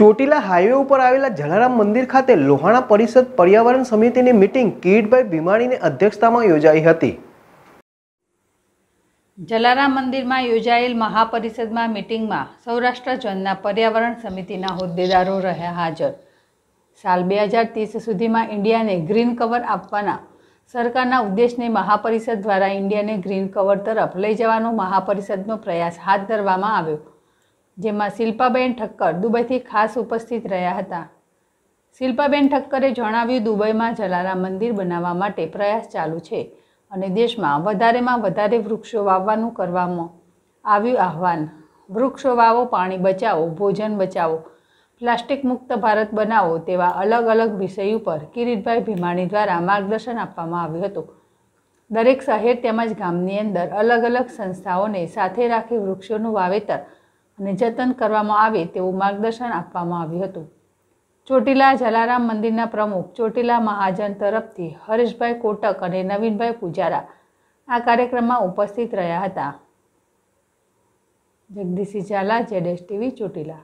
Chotila highway ઉપર આવેલા જલારામ મંદિર ખાતે લોહાણા પરિષદ પર્યાવરણ સમિતિની મિટિંગ કિરીટભાઈ ભીમાણીની અધ્યક્ષતામાં યોજાઈ હતી જલારામ મંદિરમાં યોજાયેલ મહાપરિષદમાં મિટિંગમાં સૌરાષ્ટ્ર જનના પર્યાવરણ સમિતિના હોદ્દેદારો રહ્યા હાજર સાલ બે હજાર ત્રીસ સુધીમાં ઇન્ડિયાને ગ્રીન કવર આપવાના સરકારના ઉદ્દેશને મહાપરિષદ દ્વારા ઇન્ડિયાને ગ્રીન કવર તરફ લઈ જવાનો મહાપરિષદનો પ્રયાસ હાથ ધરવામાં આવ્યો જેમાં શિલ્પાબેન ઠક્કર દુબઈથી ખાસ ઉપસ્થિત રહ્યા હતા શિલ્પાબેન ઠક્કરે જણાવ્યું દુબઈમાં જલારા મંદિર બનાવવા માટે પ્રયાસ ચાલુ છે અને દેશમાં વધારેમાં વધારે વૃક્ષો વાવવાનું કરવામાં આવ્યું આહવાન વૃક્ષો વાવો પાણી બચાવો ભોજન બચાવો પ્લાસ્ટિક મુક્ત ભારત બનાવો તેવા અલગ અલગ વિષય ઉપર કિરીટભાઈ ભીમાણી દ્વારા માર્ગદર્શન આપવામાં આવ્યું હતું દરેક શહેર તેમજ ગામની અંદર અલગ અલગ સંસ્થાઓને સાથે રાખી વૃક્ષોનું વાવેતર અને જતન કરવામાં આવે તેવું માર્ગદર્શન આપવામાં આવ્યું હતું ચોટીલા જલારામ મંદિરના પ્રમુખ ચોટીલા મહાજન તરફથી હરીશભાઈ કોટક અને નવીનભાઈ પૂજારા આ કાર્યક્રમમાં ઉપસ્થિત રહ્યા હતા જગદીશી ઝાલા જેડેશ ટીવી ચોટીલા